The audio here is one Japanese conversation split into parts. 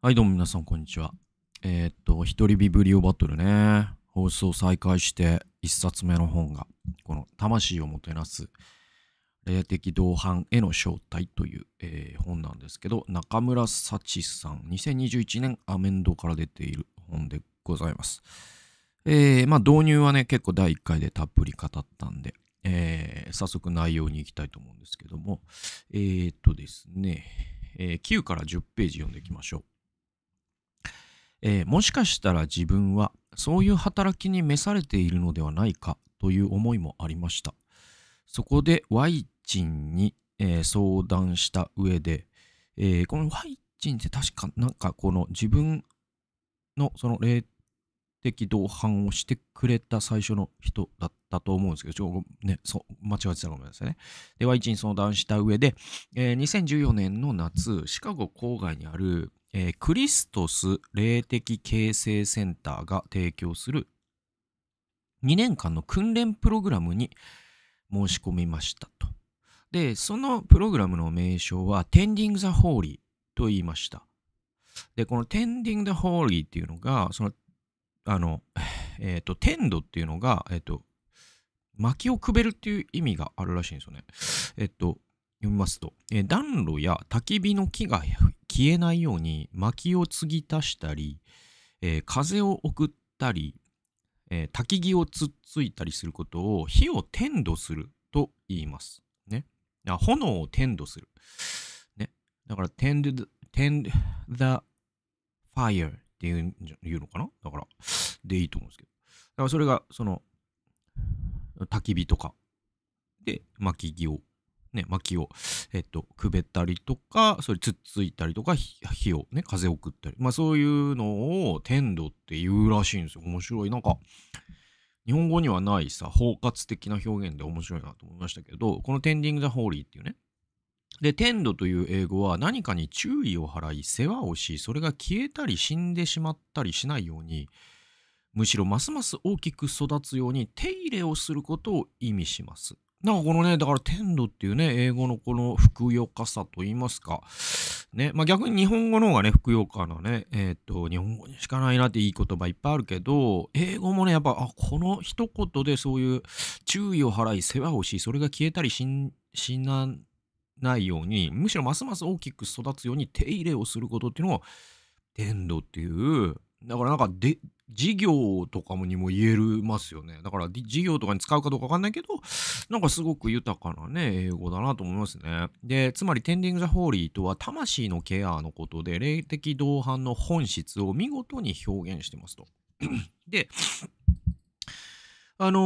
はい、どうも皆さん、こんにちは。えー、っと、一人ビブリオバトルね、放送再開して一冊目の本が、この魂をもてなす霊的同伴への招待という、えー、本なんですけど、中村幸さん、2021年アメンドから出ている本でございます。えー、まあ導入はね、結構第1回でたっぷり語ったんで、えー、早速内容に行きたいと思うんですけども、えー、っとですね、え9から10ページ読んでいきましょう。えー、もしかしたら自分はそういう働きに召されているのではないかという思いもありました。そこで Y チンに、えー、相談した上で、えー、この Y チンって確かなんかこの自分のその霊的同伴をしてくれた最初の人だったと思うんですけど、ちょね、そ間違えてたらごめんなさいね。で、Y チンに相談した上で、えー、2014年の夏、シカゴ郊外にある、えー、クリストス霊的形成センターが提供する2年間の訓練プログラムに申し込みましたと。で、そのプログラムの名称は Tending the Holy と言いました。で、この Tending the Holy っていうのが、その、あの、えっ、ー、と、Tend っていうのが、えっ、ー、と、薪をくべるっていう意味があるらしいんですよね。えっ、と、読みますと、え暖炉や焚き火の木が消えないように薪を継ぎ足したり、えー、風を送ったり、えー、焚き木をつっついたりすることを火を天度すると言います。ね。あ炎を天度する。ね。だから tend, the, tend the fire っていうのかなだから、でいいと思うんですけど。だからそれが、その、焚き火とかで薪木をね、薪を、えっと、くべたりとか、それつっついたりとか、火をね、風を送ったり。まあそういうのを天道っていうらしいんですよ。面白い。なんか、日本語にはないさ、包括的な表現で面白いなと思いましたけど、このテンディング・ザ・ホーリーっていうね。で、天道という英語は何かに注意を払い、世話をし、それが消えたり死んでしまったりしないように、むしろますます大きく育つように手入れをすることを意味します。なんかこのね、だから天度っていうね、英語のこのふくよかさと言いますか、ね、まあ逆に日本語の方がね、ふくよかなね、えっ、ー、と、日本語にしかないなっていい言葉いっぱいあるけど、英語もね、やっぱ、あ、この一言でそういう注意を払い、世話をし、それが消えたりししなないように、むしろますます大きく育つように手入れをすることっていうのを、天度っていう、だからなんかで、事業とかにも言えるますよね。だから事業とかに使うかどうかわかんないけど、なんかすごく豊かなね、英語だなと思いますね。で、つまり、テンディング・ザ・ホーリーとは、魂のケアのことで、霊的同伴の本質を見事に表現してますと。で、あの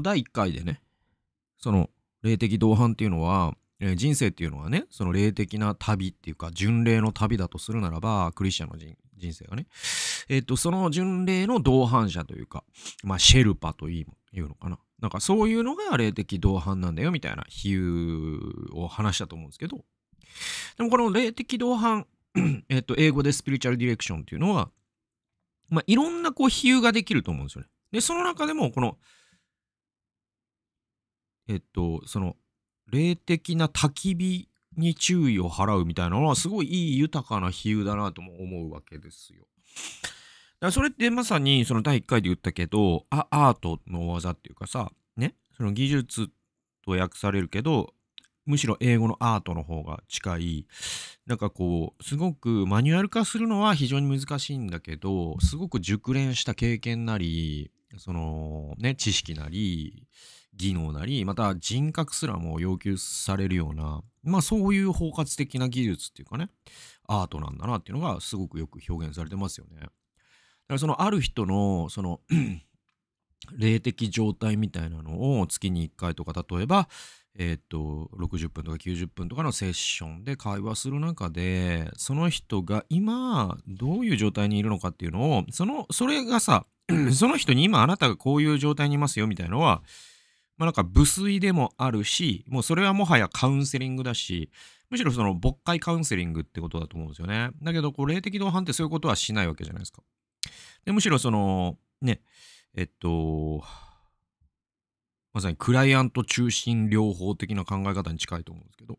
ー、第1回でね、その、霊的同伴っていうのは、人生っていうのはねその霊的な旅っていうか巡礼の旅だとするならばクリスチャンの人生がねえっ、と、その巡礼の同伴者というか、まあ、シェルパというのかな。なんかそういうのが霊的同伴なんだよみたいな比喩を話したと思うんですけど、でもこの霊的同伴、えっと、英語でスピリチュアルディレクションっていうのは、まあ、いろんなこう比喩ができると思うんですよね。で、その中でも、この、えっと、その、霊的な焚き火に注意を払うみたいなのは、すごいいい豊かな比喩だなとも思うわけですよ。それってまさにその第1回で言ったけどアートの技っていうかさ、ね、その技術と訳されるけどむしろ英語のアートの方が近いなんかこうすごくマニュアル化するのは非常に難しいんだけどすごく熟練した経験なりそのね知識なり技能なりまた人格すらも要求されるようなまあそういう包括的な技術っていうかね、アートなんだなっていうのがすごくよく表現されてますよね。だからそのある人のその 霊的状態みたいなのを月に1回とか例えば、えー、っと60分とか90分とかのセッションで会話する中でその人が今どういう状態にいるのかっていうのをそのそれがさ その人に今あなたがこういう状態にいますよみたいのはまあ、なんか無粋でもあるし、もうそれはもはやカウンセリングだし、むしろその牧会カウンセリングってことだと思うんですよね。だけど、こう霊的同伴ってそういうことはしないわけじゃないですか。でむしろその、ね、えっと、まさにクライアント中心療法的な考え方に近いと思うんですけど、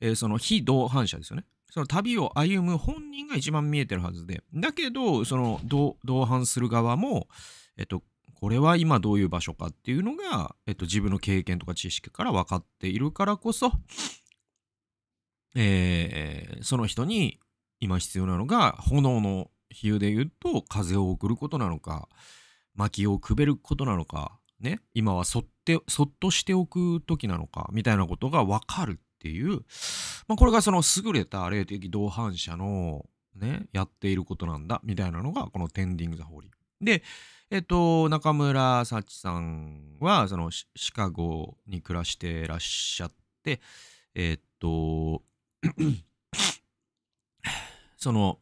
えー、その非同伴者ですよね。その旅を歩む本人が一番見えてるはずで、だけど、その同伴する側も、えっと、これは今どういう場所かっていうのが、えっと、自分の経験とか知識から分かっているからこそ、えー、その人に今必要なのが炎の比喩で言うと風を送ることなのか薪をくべることなのかね今はそってそっとしておく時なのかみたいなことが分かるっていう、まあ、これがその優れた霊的同伴者のねやっていることなんだみたいなのがこの「テンディング・ザ・ホーリー」でえっと、中村幸さんは、そのシ、カゴに暮らしてらっしゃって、えっと、その、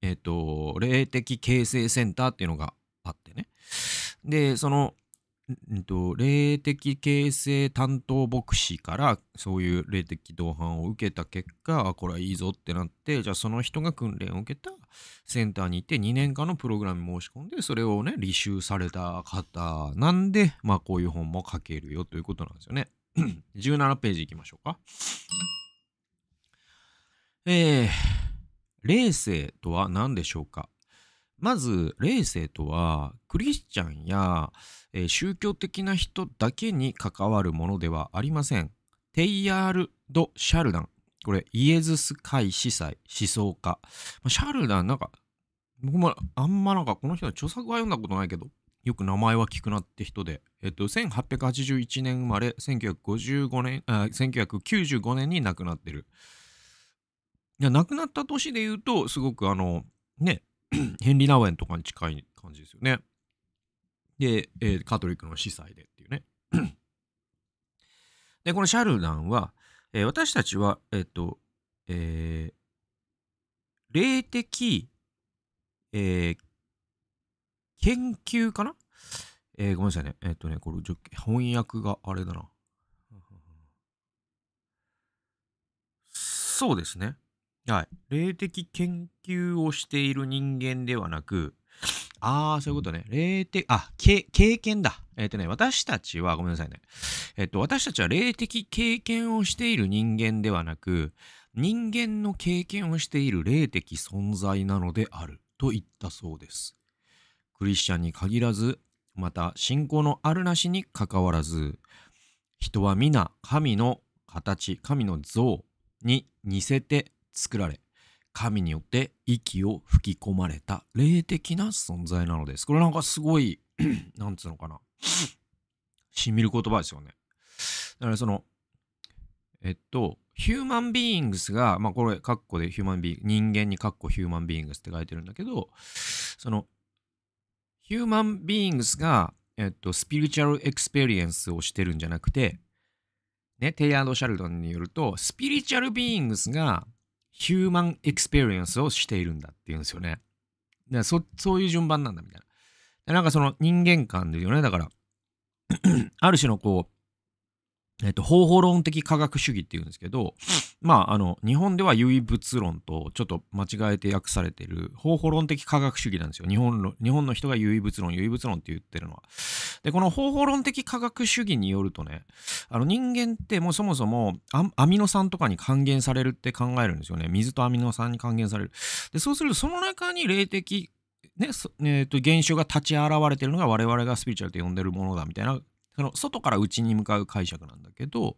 えっと、霊的形成センターっていうのがあってね。で、その、えっと、霊的形成担当牧師からそういう霊的同伴を受けた結果これはいいぞってなってじゃあその人が訓練を受けたセンターに行って2年間のプログラム申し込んで、それをね、履修された方なんで、まあこういう本も書けるよということなんですよね。17 ページ行きましょうか。えー、霊性とは何でしょうかまず、霊性とは、クリスチャンや、えー、宗教的な人だけに関わるものではありません。テイヤール・ド・シャルダンこれ、イエズス会司祭、思想家。シャルダン、なんか、僕もあんまなんかこの人の著作は読んだことないけど、よく名前は聞くなって人で、えっと、1881年生まれ、1955年、あ1995年に亡くなってる。いや、亡くなった年で言うと、すごくあの、ね、ヘンリー・ナウェンとかに近い感じですよね。で、えー、カトリックの司祭でっていうね。で、このシャルダンは、えー、私たちは、えっ、ー、と、えー、霊的、えー、研究かなえー、ごめんなさいね。えっ、ー、とね、これ、翻訳があれだな。そうですね。はい。霊的研究をしている人間ではなく、ああ、そういうことね。霊的、あ、経験だ。えっ、ー、とね、私たちは、ごめんなさいね。えっと、私たちは霊的経験をしている人間ではなく、人間の経験をしている霊的存在なのであると言ったそうです。クリスチャンに限らず、また信仰のあるなしにかかわらず、人は皆神の形、神の像に似せて作られ、神によって息を吹き込まれた霊的な存在なのです。これなんかすごい、なんつうのかな。し みる言葉ですよね。だからその、えっと、ヒューマンビーイングスが、まあこれ、カッコでヒューマンビー、人間にカッコヒューマンビーイングスって書いてるんだけど、その、ヒューマンビーイングスが、えっと、スピリチュアルエクスペリエンスをしてるんじゃなくて、ね、テイアード・シャルドンによると、スピリチュアルビーイングスがヒューマンエクスペリエンスをしているんだっていうんですよね。だそそういう順番なんだみたいな。なんかその人間観ですよね。だから ある種のこう、えっと、方法論的科学主義っていうんですけど、まあ、あの、日本では唯物論とちょっと間違えて訳されてる方法論的科学主義なんですよ。日本の、日本の人が唯物論、唯物論って言ってるのは。で、この方法論的科学主義によるとね、あの人間ってもうそもそもアミノ酸とかに還元されるって考えるんですよね。水とアミノ酸に還元される。で、そうするとその中に霊的ね、えー、と現象が立ち現れてるのが我々がスピリチュアルと呼んでるものだみたいなその外から内に向かう解釈なんだけど、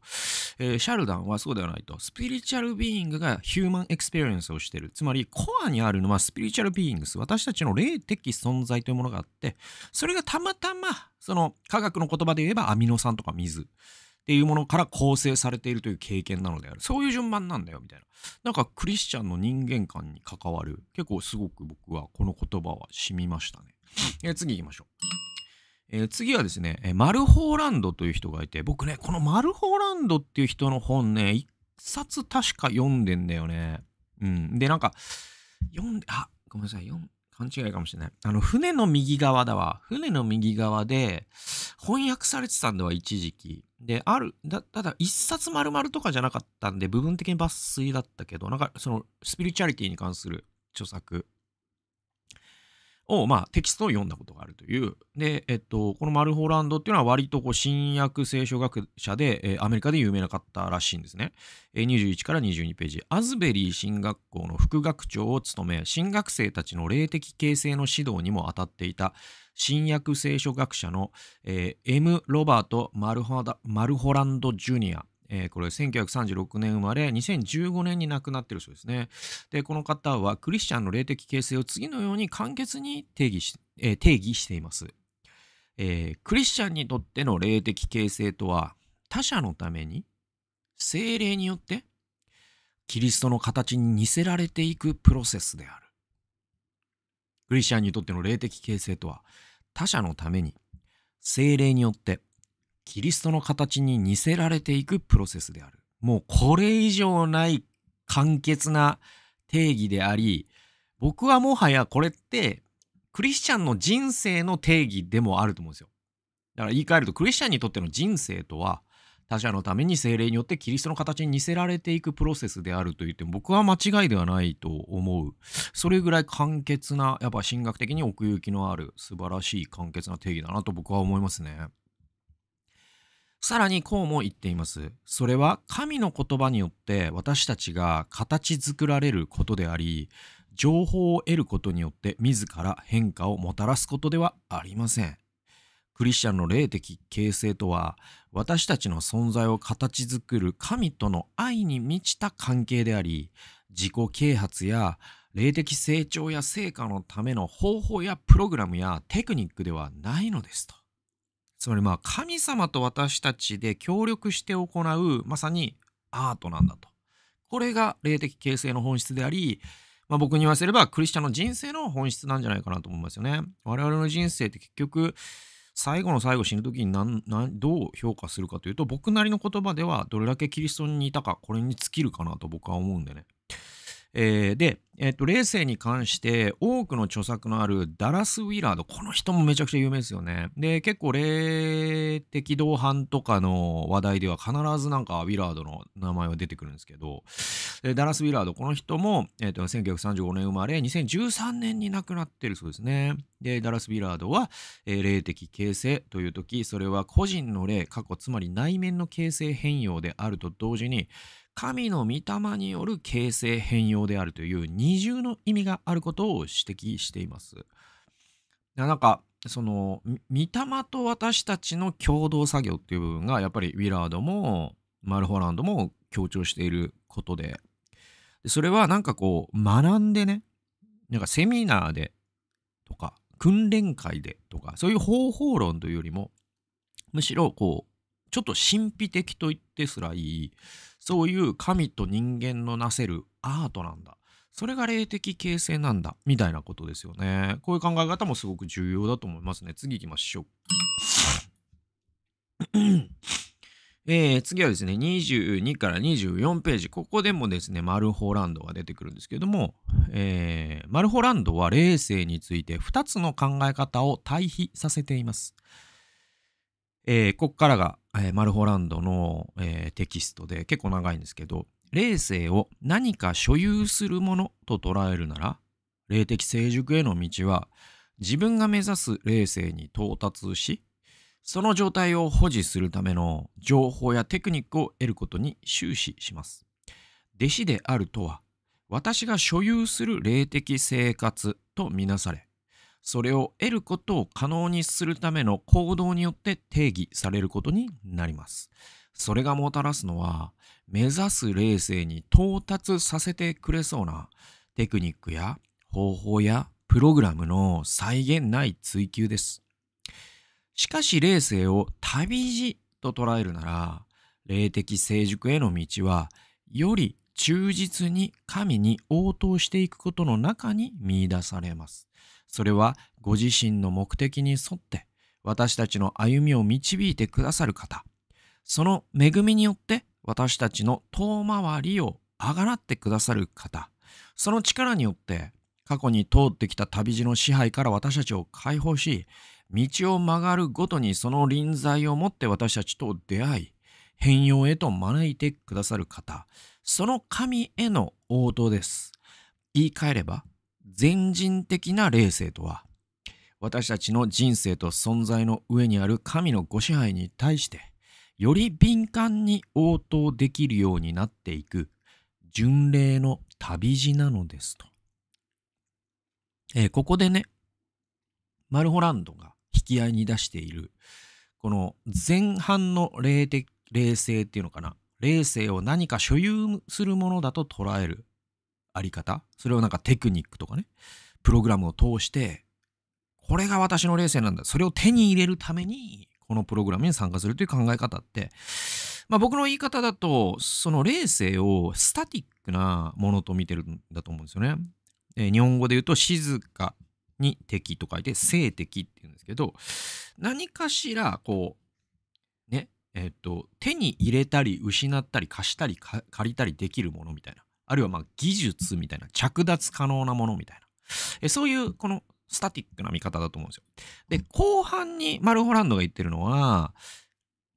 えー、シャルダンはそうではないと。スピリチュアルビーイングがヒューマンエクスペリエンスをしている。つまり、コアにあるのはスピリチュアルビーイングス。私たちの霊的存在というものがあって、それがたまたま、その科学の言葉で言えばアミノ酸とか水。っていうものから構成されているという経験なのである。そういう順番なんだよ、みたいな。なんかクリスチャンの人間観に関わる、結構すごく僕はこの言葉は染みましたね。えー、次行きましょう。えー、次はですね、えー、マルホーランドという人がいて、僕ね、このマルホーランドっていう人の本ね、一冊確か読んでんだよね。うん。で、なんか、読んで、あ、ごめんなさい、読ん、勘違いかもしれない。あの、船の右側だわ。船の右側で、翻訳されてたんだわ、一時期。で、ある、だ、ただ、一冊丸々とかじゃなかったんで、部分的に抜粋だったけど、なんか、その、スピリチュアリティに関する著作を、まあ、テキストを読んだことがあるという。で、えっと、このマル・ホランドっていうのは割とこう新約聖書学者で、えー、アメリカで有名な方らしいんですね。えー、21から22ページ。アズベリー進学校の副学長を務め、新学生たちの霊的形成の指導にも当たっていた新約聖書学者の、えー、M・ ロバート・マルホランド・ジュニアえー、これ1936年生まれ2015年に亡くなってる人ですねでこの方はクリスチャンの霊的形成を次のように簡潔に定義しえー、定義しています、えー、クリスチャンにとっての霊的形成とは他者のために精霊によってキリストの形に似せられていくプロセスであるクリスチャンにとっての霊的形成とは他者のために精霊によってキリストの形に似せられていくプロセスである。もうこれ以上ない簡潔な定義であり、僕はもはやこれってクリスチャンの人生の定義でもあると思うんですよ。だから言い換えるとクリスチャンにとっての人生とは他者のために精霊によってキリストの形に似せられていくプロセスであると言っても僕は間違いではないと思う。それぐらい簡潔な、やっぱ神学的に奥行きのある素晴らしい簡潔な定義だなと僕は思いますね。さらにこうも言っています。それは神の言葉によって私たちが形作られることであり、情報を得ることによって自ら変化をもたらすことではありません。クリスチャンの霊的形成とは、私たちの存在を形作る神との愛に満ちた関係であり、自己啓発や霊的成長や成果のための方法やプログラムやテクニックではないのですと。つまりまあ神様と私たちで協力して行うまさにアートなんだと。これが霊的形成の本質であり、まあ、僕に言わせればクリスチャンの人生の本質なんじゃないかなと思いますよね。我々の人生って結局最後の最後死ぬ時に何何どう評価するかというと僕なりの言葉ではどれだけキリストに似たかこれに尽きるかなと僕は思うんでね。えー、で、えっ、ー、と、レーに関して多くの著作のあるダラス・ウィラード、この人もめちゃくちゃ有名ですよね。で、結構霊的同伴とかの話題では必ずなんかウィラードの名前は出てくるんですけど、ダラス・ウィラード、この人も、えっ、ー、と、1935年生まれ、2013年に亡くなってるそうですね。で、ダラス・ウィラードは、えー、霊的形成という時、それは個人の霊、過去、つまり内面の形成変容であると同時に、神の御霊による形成変容であるという二重の意味があることを指摘しています。なんかその御霊と私たちの共同作業っていう部分がやっぱりウィラードもマルホランドも強調していることでそれはなんかこう学んでねなんかセミナーでとか訓練会でとかそういう方法論というよりもむしろこうちょっと神秘的と言ってすらいいそういう神と人間のなせるアートなんだそれが霊的形成なんだみたいなことですよねこういう考え方もすごく重要だと思いますね次行きましょうえー、次はですね22から24ページここでもですねマルホランドが出てくるんですけども、えー、マルホランドは霊性について2つの考え方を対比させています、えー、ここからがえー、マルホランドの、えー、テキストで結構長いんですけど、霊性を何か所有するものと捉えるなら、霊的成熟への道は自分が目指す霊性に到達し、その状態を保持するための情報やテクニックを得ることに終始します。弟子であるとは、私が所有する霊的生活とみなされ、それを得ることを可能にするための行動によって定義されることになります。それがもたらすのは、目指す冷静に到達させてくれそうなテクニックや方法やプログラムの際限ない追求です。しかし霊性を旅路と捉えるなら、霊的成熟への道は、より忠実に神に応答していくことの中に見出されます。それはご自身の目的に沿って私たちの歩みを導いてくださる方。その恵みによって私たちの遠回りをあがらってくださる方。その力によって過去に通ってきた旅路の支配から私たちを解放し、道を曲がるごとにその臨在を持って私たちと出会い、変容へと招いてくださる方。その神への応答です。言い換えれば、全人的な霊性とは、私たちの人生と存在の上にある神のご支配に対して、より敏感に応答できるようになっていく巡礼の旅路なのですと。えー、ここでね、マルホランドが引き合いに出している、この前半の霊的、霊性っていうのかな。霊性を何か所有するものだと捉える。あり方それをなんかテクニックとかねプログラムを通してこれが私のレースなんだそれを手に入れるためにこのプログラムに参加するという考え方って、まあ、僕の言い方だとその霊性をスタティックなものと見てるんだと思うんですよね。えー、日本語で言うと静かに敵と書いて静敵って言うんですけど何かしらこうねえっ、と手に入れたり失ったり貸したり借りたりできるものみたいなあるいはま技術みたいな、着脱可能なものみたいな、えそういうこのスタティックな見方だと思うんですよ。で、後半にマルホランドが言ってるのは、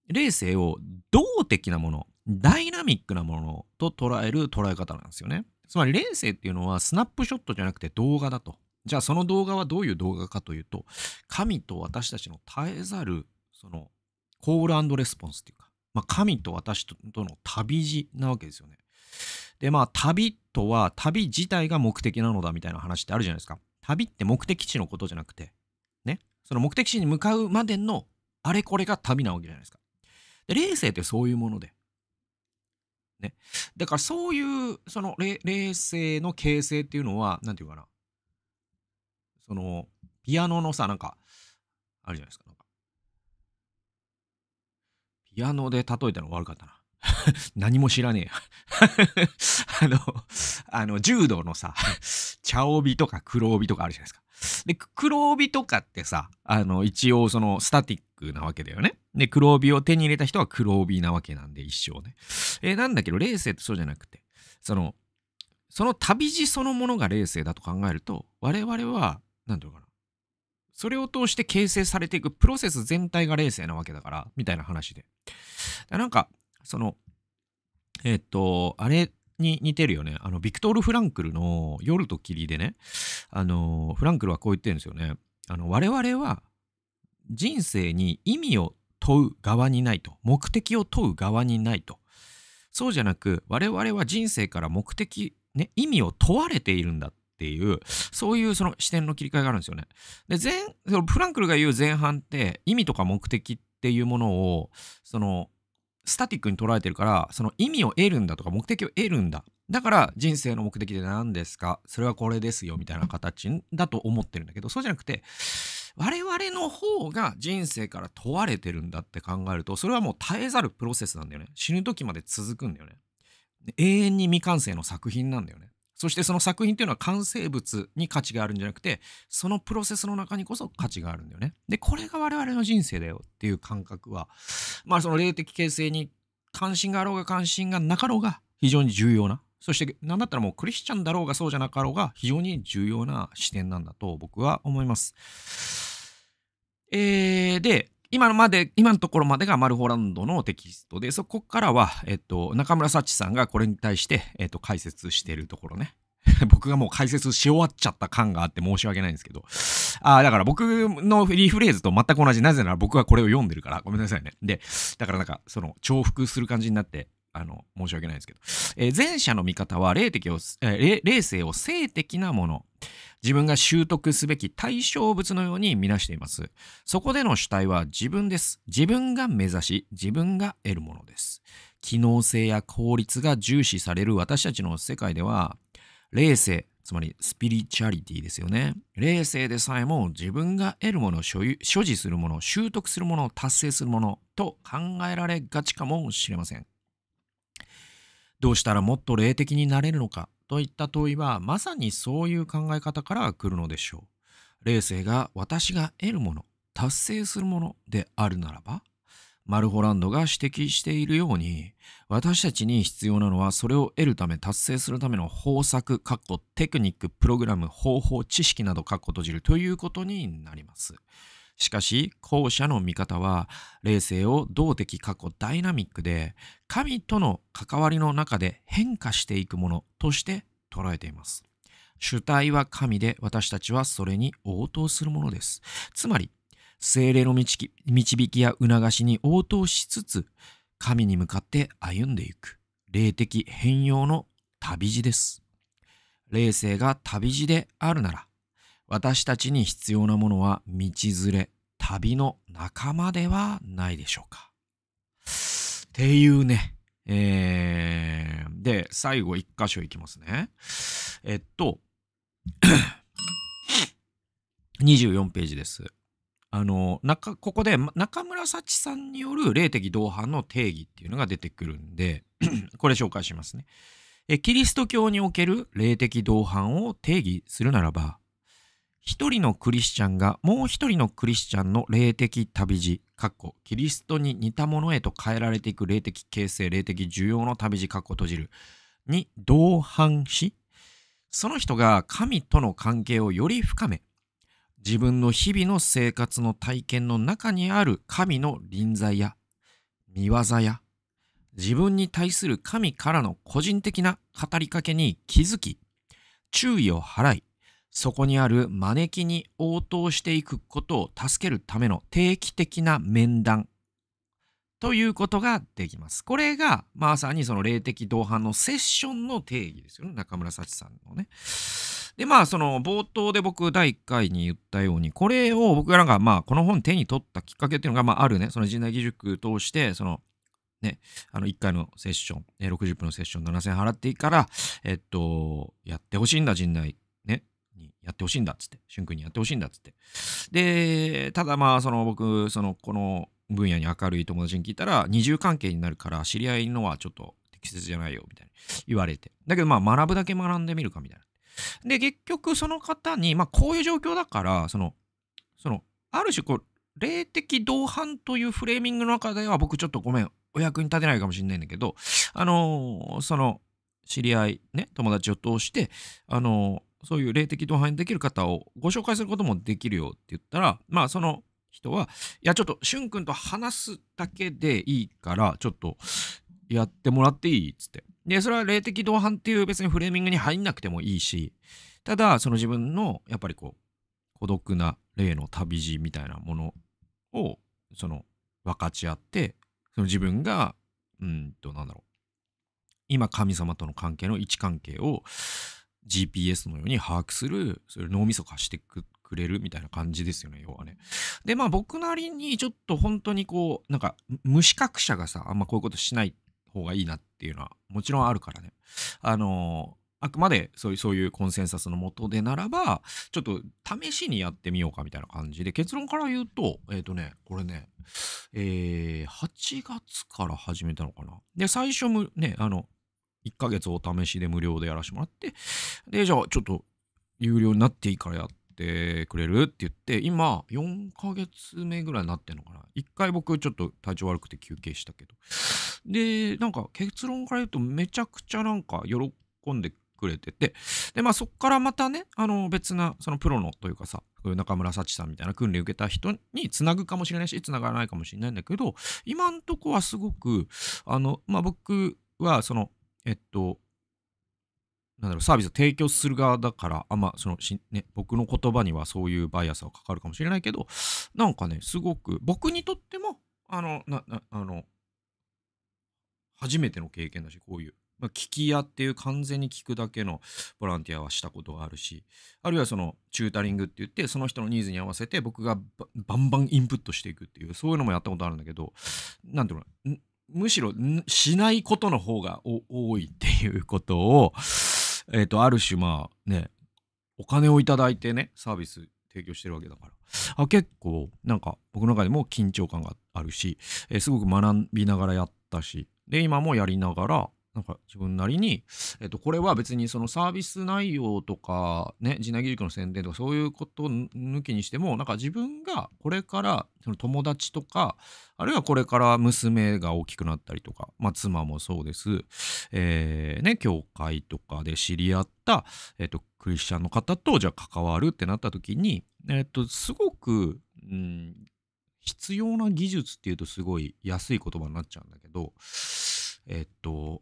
霊性を動的なもの、ダイナミックなものと捉える捉え方なんですよね。つまり霊性っていうのはスナップショットじゃなくて動画だと。じゃあその動画はどういう動画かというと、神と私たちの絶えざる、その、コールレスポンスっていうか、まあ、神と私との旅路なわけですよね。で、まあ、旅とは、旅自体が目的なのだみたいな話ってあるじゃないですか。旅って目的地のことじゃなくて、ね、その目的地に向かうまでのあれこれが旅なわけじゃないですか。で、冷静ってそういうもので。ね。だからそういう、その冷静の形成っていうのは、何て言うかな。その、ピアノのさ、なんか、あるじゃないですか。なんかピアノで例えたの悪かったな。何も知らねえ あの、あの、柔道のさ、茶帯とか黒帯とかあるじゃないですか。で、黒帯とかってさ、あの、一応そのスタティックなわけだよね。で、黒帯を手に入れた人は黒帯なわけなんで、一生ね。えー、なんだけど、冷静ってそうじゃなくて、その、その旅路そのものが冷静だと考えると、我々は、なんていうのかな。それを通して形成されていくプロセス全体が冷静なわけだから、みたいな話で。なんか、その、えっ、と、あれに似てるよね。あの、ビクトール・フランクルの夜と霧でね、あの、フランクルはこう言ってるんですよね。あの、我々は人生に意味を問う側にないと。目的を問う側にないと。そうじゃなく、我々は人生から目的、ね、意味を問われているんだっていう、そういうその視点の切り替えがあるんですよね。で、前、そのフランクルが言う前半って、意味とか目的っていうものを、その、スタティックに捉えてるからその意味を得るんだとか目的を得るんだだから人生の目的で何ですかそれはこれですよみたいな形だと思ってるんだけどそうじゃなくて我々の方が人生から問われてるんだって考えるとそれはもう絶えざるプロセスなんだよね死ぬ時まで続くんだよね永遠に未完成の作品なんだよねそしてその作品っていうのは完成物に価値があるんじゃなくて、そのプロセスの中にこそ価値があるんだよね。で、これが我々の人生だよっていう感覚は、まあその霊的形成に関心があろうが関心がなかろうが非常に重要な。そして何だったらもうクリスチャンだろうがそうじゃなかろうが非常に重要な視点なんだと僕は思います。えー、で、今のまで、今のところまでがマルホランドのテキストで、そこからは、えっと、中村幸さんがこれに対して、えっと、解説してるところね。僕がもう解説し終わっちゃった感があって申し訳ないんですけど。あだから僕のリフレーズと全く同じ。なぜなら僕はこれを読んでるから。ごめんなさいね。で、だからなんか、その重複する感じになって、あの、申し訳ないですけど。えー、前者の見方は霊的を、えー、霊性を性的なもの。自分が習得すべき対象物のように見なしています。そこでの主体は自分です。自分が目指し、自分が得るものです。機能性や効率が重視される私たちの世界では、霊性、つまりスピリチュアリティですよね。霊性でさえも自分が得るもの、所有所持するもの、習得するもの、達成するものと考えられがちかもしれません。どうしたらもっと霊的になれるのかといった問いはまさにそういう考え方から来るのでしょう。霊性が私が得るもの、達成するものであるならば、マルホランドが指摘しているように、私たちに必要なのはそれを得るため、達成するための方策、テクニック、プログラム、方法、知識など閉じるということになります。しかし、後者の見方は、霊性を動的過去ダイナミックで、神との関わりの中で変化していくものとして捉えています。主体は神で、私たちはそれに応答するものです。つまり、精霊の導きや促しに応答しつつ、神に向かって歩んでいく、霊的変容の旅路です。霊性が旅路であるなら、私たちに必要なものは道連れ、旅の仲間ではないでしょうか。っていうね。えー、で、最後一箇所いきますね。えっと、24 ページです。あの、かここで中村幸さんによる霊的同伴の定義っていうのが出てくるんで、これ紹介しますね。え、キリスト教における霊的同伴を定義するならば、一人のクリスチャンがもう一人のクリスチャンの霊的旅路、かっキリストに似たものへと変えられていく霊的形成、霊的需要の旅路、かっこ閉じるに同伴し、その人が神との関係をより深め、自分の日々の生活の体験の中にある神の臨在や見業や自分に対する神からの個人的な語りかけに気づき注意を払いそこにある招きに応答していくことを助けるための定期的な面談ということができます。これがまさにその霊的同伴のセッションの定義ですよね。中村幸さんのね。でまあその冒頭で僕第1回に言ったようにこれを僕がなんかまあこの本手に取ったきっかけっていうのがまああるねその人内義塾通してそのね、あの1回のセッション、60分のセッション7000円払っていいから、えっと、やってほしいんだ、人内にやってほしいんだっつって、俊君にやってほしいんだっつって。で、ただまあ、その僕、そのこの分野に明るい友達に聞いたら、二重関係になるから、知り合いのはちょっと適切じゃないよ、みたいに言われて。だけどまあ、学ぶだけ学んでみるか、みたいな。で、結局その方に、まあ、こういう状況だから、その、その、ある種こう、霊的同伴というフレーミングの中では、僕ちょっとごめん、お役に立てないかもしれないんだけど、あのー、その、知り合い、ね、友達を通して、あのーそういう霊的同伴できる方をご紹介することもできるよって言ったら、まあその人は、いやちょっとしゅんくんと話すだけでいいから、ちょっとやってもらっていいっつって。で、それは霊的同伴っていう別にフレーミングに入んなくてもいいし、ただその自分のやっぱりこう、孤独な霊の旅路みたいなものを、その分かち合って、その自分が、うんと、なんだろう。今神様との関係の位置関係を GPS のように把握する、それ脳みそ化してくれるみたいな感じですよね、要はね。で、まあ僕なりにちょっと本当にこう、なんか無資格者がさ、あんまこういうことしない方がいいなっていうのはもちろんあるからね。あのあくまでそういうそういうコンセンサスのもとでならば、ちょっと試しにやってみようかみたいな感じで、結論から言うと、えっ、ー、とね、これね、えー、8月から始めたのかな。で、最初ね、あの、1ヶ月お試しで無料でやらせてもらって、で、じゃあちょっと有料になっていいからやってくれるって言って、今4ヶ月目ぐらいになってんのかな。1回僕ちょっと体調悪くて休憩したけど。で、なんか結論から言うとめちゃくちゃなんか喜んでくれてて、で、まあそっからまたね、あの別な、そのプロのというかさ、中村幸さんみたいな訓練受けた人につなぐかもしれないし、つながらないかもしれないんだけど、今んとこはすごく、あの、まあ僕はその、えっと、なんだろう、サービスを提供する側だから、あんま、そのし、ね、僕の言葉にはそういうバイアスはかかるかもしれないけど、なんかね、すごく、僕にとっても、あの、な、なあの、初めての経験だし、こういう。まあ、聞き屋っていう完全に聞くだけのボランティアはしたことがあるし、あるいはそのチュータリングって言って、その人のニーズに合わせて僕がバンバンインプットしていくっていう、そういうのもやったことあるんだけど、なんていうの、むしろしないことの方が多いっていうことを、えーと、ある種まあねお金をいただいてねサービス提供してるわけだからあ結構なんか僕の中でも緊張感があるし、えー、すごく学びながらやったしで今もやりながらなんか自分なりに、えっと、これは別にそのサービス内容とか、ね、地内義塾の宣伝とかそういうこと抜きにしても、なんか自分がこれからその友達とか、あるいはこれから娘が大きくなったりとか、まあ、妻もそうです、えー、ね、教会とかで知り合った、えっと、クリスチャンの方とじゃあ関わるってなった時に、えっと、すごく、うん、必要な技術っていうとすごい安い言葉になっちゃうんだけど、えっと、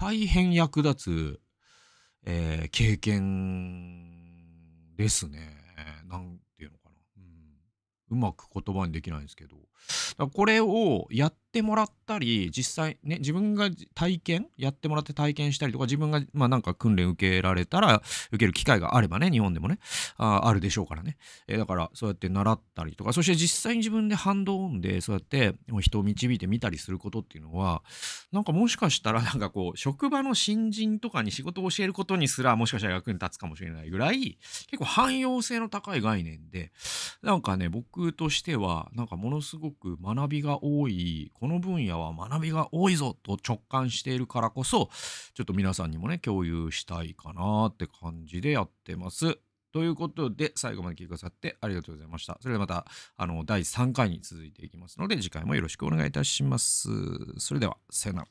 大変役立つ、えー、経験ですね。なんうまく言葉にできないんですけどこれをやってもらったり実際ね自分が体験やってもらって体験したりとか自分がまあなんか訓練受けられたら受ける機会があればね日本でもねああるでしょうからね、えー、だからそうやって習ったりとかそして実際に自分でハンドオンでそうやって人を導いてみたりすることっていうのはなんかもしかしたらなんかこう職場の新人とかに仕事を教えることにすらもしかしたら役に立つかもしれないぐらい結構汎用性の高い概念でなんかね僕としてはなんかものすごく学びが多いこの分野は学びが多いぞと直感しているからこそちょっと皆さんにもね共有したいかなって感じでやってます。ということで最後まで聞いてくださってありがとうございました。それではまたあの第3回に続いていきますので次回もよろしくお願いいたします。それではさよなら。